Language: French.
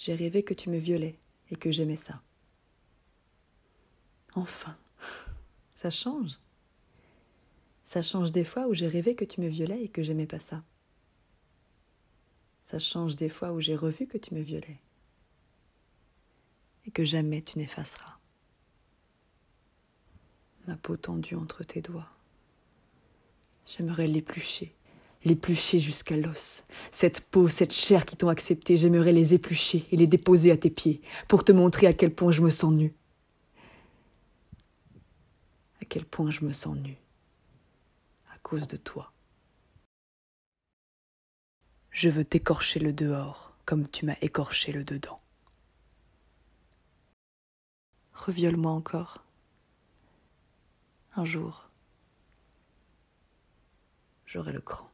j'ai rêvé que tu me violais et que j'aimais ça. Enfin, ça change. Ça change des fois où j'ai rêvé que tu me violais et que j'aimais pas ça. Ça change des fois où j'ai revu que tu me violais et que jamais tu n'effaceras. Ma peau tendue entre tes doigts. J'aimerais l'éplucher l'éplucher jusqu'à l'os. Cette peau, cette chair qui t'ont accepté, j'aimerais les éplucher et les déposer à tes pieds, pour te montrer à quel point je me sens nu. À quel point je me sens nu. À cause de toi. Je veux t'écorcher le dehors, comme tu m'as écorché le dedans. Reviole-moi encore. Un jour, j'aurai le cran.